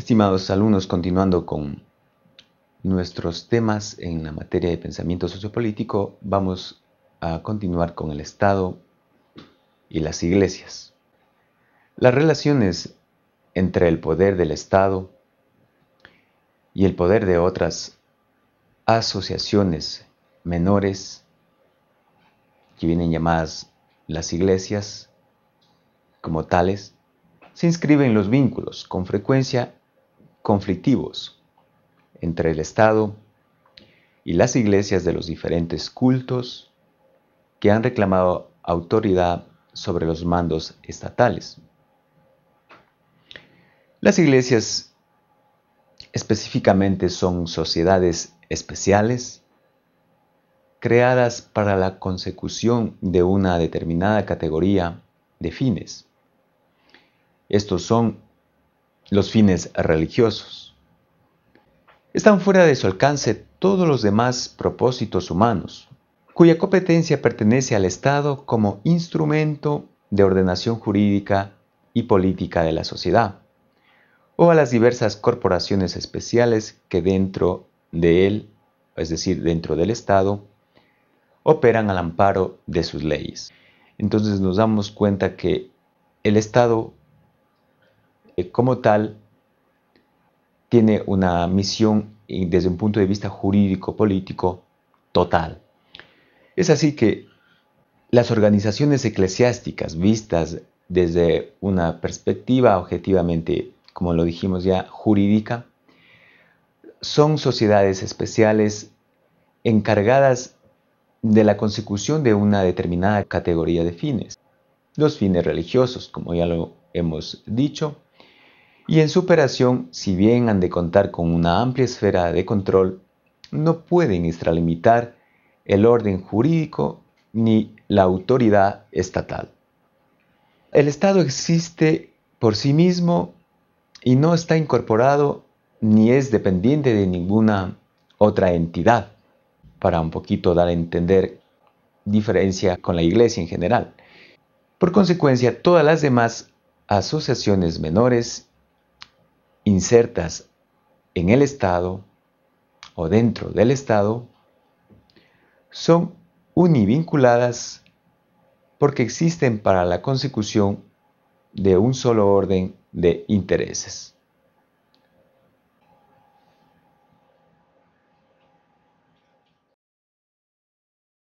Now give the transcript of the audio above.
Estimados alumnos, continuando con nuestros temas en la materia de pensamiento sociopolítico, vamos a continuar con el Estado y las iglesias. Las relaciones entre el poder del Estado y el poder de otras asociaciones menores, que vienen llamadas las iglesias como tales, se inscriben los vínculos, con frecuencia conflictivos entre el Estado y las iglesias de los diferentes cultos que han reclamado autoridad sobre los mandos estatales. Las iglesias específicamente son sociedades especiales creadas para la consecución de una determinada categoría de fines. Estos son los fines religiosos. Están fuera de su alcance todos los demás propósitos humanos, cuya competencia pertenece al Estado como instrumento de ordenación jurídica y política de la sociedad, o a las diversas corporaciones especiales que dentro de él, es decir, dentro del Estado, operan al amparo de sus leyes. Entonces nos damos cuenta que el Estado eh, como tal tiene una misión desde un punto de vista jurídico, político, total. Es así que las organizaciones eclesiásticas vistas desde una perspectiva objetivamente, como lo dijimos ya, jurídica, son sociedades especiales encargadas de la consecución de una determinada categoría de fines. Los fines religiosos, como ya lo hemos dicho, y en su operación, si bien han de contar con una amplia esfera de control, no pueden extralimitar el orden jurídico ni la autoridad estatal. El Estado existe por sí mismo y no está incorporado ni es dependiente de ninguna otra entidad, para un poquito dar a entender diferencia con la Iglesia en general. Por consecuencia, todas las demás asociaciones menores insertas en el Estado o dentro del Estado son univinculadas porque existen para la consecución de un solo orden de intereses.